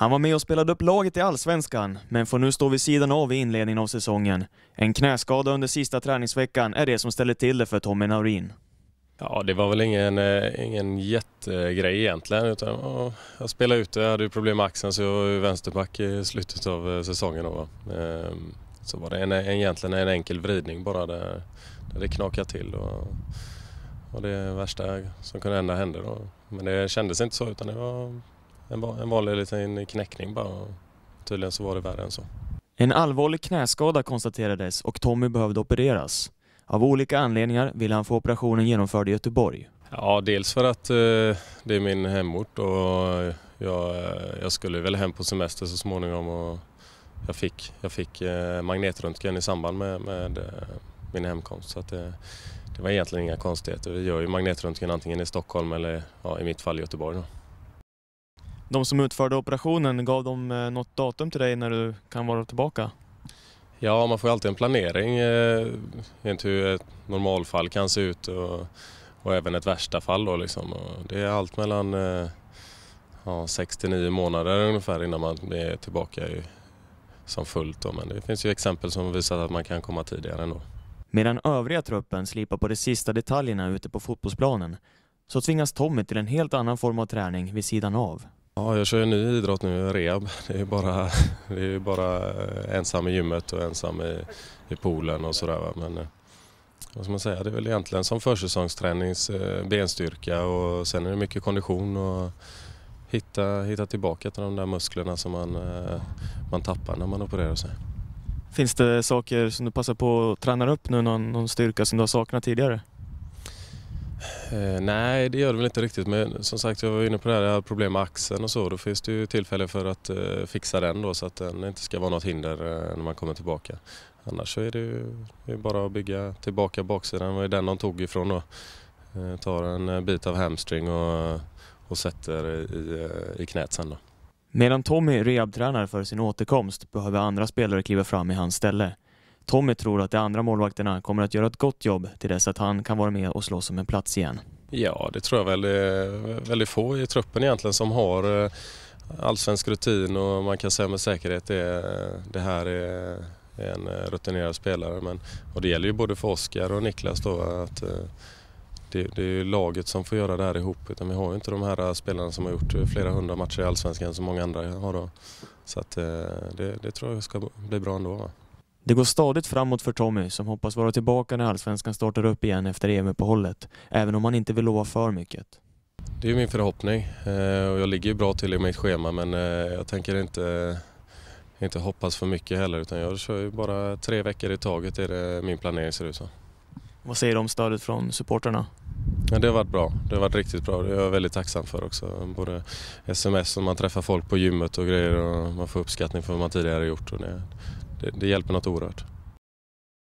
Han var med och spelade upp laget i Allsvenskan, men får nu stå vid sidan av i inledningen av säsongen. En knäskada under sista träningsveckan är det som ställer till det för Tommy Naurin. Ja, det var väl ingen, eh, ingen jättegrej egentligen. Utan jag spelade ute, jag hade problem med axeln så jag var vänsterback i slutet av eh, säsongen. Då, ehm, så var det en, egentligen en enkel vridning bara där, där det knakade till. Och, och det värsta som kunde hända hände då. Men det kändes inte så utan det var en, en vanlig liten knäckning bara. Tydligen så var det värre än så. En allvarlig knäskada konstaterades och Tommy behövde opereras. Av olika anledningar ville han få operationen genomförd i Göteborg. Ja, dels för att eh, det är min hemort och jag, eh, jag, skulle väl hem på semester så småningom och jag fick, jag fick eh, magnetröntgen i samband med, med eh, min hemkomst. Så att, eh, det var egentligen inga konstigheter. Vi gör ju magnetröntgen antingen i Stockholm eller ja, i mitt fall i Göteborg. Då de som utförde operationen, gav de eh, något datum till dig när du kan vara tillbaka? Ja, man får alltid en planering inte eh, hur ett normalfall kan se ut och, och även ett värsta fall. Då, liksom. det är allt mellan eh, till 6-9 månader ungefär innan man är tillbaka i, som fullt. Då. Men det finns ju exempel som visar att man kan komma tidigare ändå. Medan övriga truppen slipar på de sista detaljerna ute på fotbollsplanen så tvingas Tommy till en helt annan form av träning vid sidan av. Ja, jag kör en ny idrott nu, rehab. Det är bara, det är bara eh, ensam i gymmet och ensam i, i poolen och sådär. Men eh, vad ska man säga, det är väl egentligen som försäsongstränings eh, benstyrka och sen är det mycket kondition och hitta, hitta tillbaka till de där musklerna som man, man tappar när man opererar sig. Finns det saker som du passar på att träna upp nu, någon, någon styrka som du har saknat tidigare? Eh, nej, det gör det väl inte riktigt. Men som sagt, jag var inne på det här, jag hade problem med axeln och så. Då finns det ju tillfälle för att eh, fixa den då så att den inte ska vara något hinder eh, när man kommer tillbaka. Annars så är det ju bara att bygga tillbaka baksidan. Det var ju den de tog ifrån då. tar en bit av hamstring och, och sätter i, i knät sen då. Medan Tommy rehabtränar för sin återkomst behöver andra spelare kliva fram i hans ställe. Tommy tror att de andra målvakterna kommer att göra ett gott jobb till dess att han kan vara med och slåss om en plats igen. Ja, det tror jag väl. Det är väldigt få i truppen egentligen som har eh, allsvensk rutin och man kan säga med säkerhet det, det här är en eh, rutinerad spelare. Men, och det gäller ju både för Oskar och Niklas då att eh, det, det, är ju laget som får göra det här ihop. Utan vi har ju inte de här spelarna som har gjort flera hundra matcher i Allsvenskan som många andra har. Då. Så att, det, det tror jag ska bli bra ändå. Va? Det går stadigt framåt för Tommy som hoppas vara tillbaka när Allsvenskan startar upp igen efter EM-uppehållet, även om han inte vill lova för mycket. Det är min förhoppning eh, och jag ligger ju bra till i mitt schema men eh, jag tänker inte, inte hoppas för mycket heller utan jag kör ju bara tre veckor i taget är det min planering ser ut som. Vad säger du om stödet från supporterna? Ja, det har varit bra. Det har varit riktigt bra. Det är jag väldigt tacksam för också. Både sms och man träffar folk på gymmet och grejer och man får uppskattning för vad man tidigare gjort. Och det, det, det hjälper något oerhört.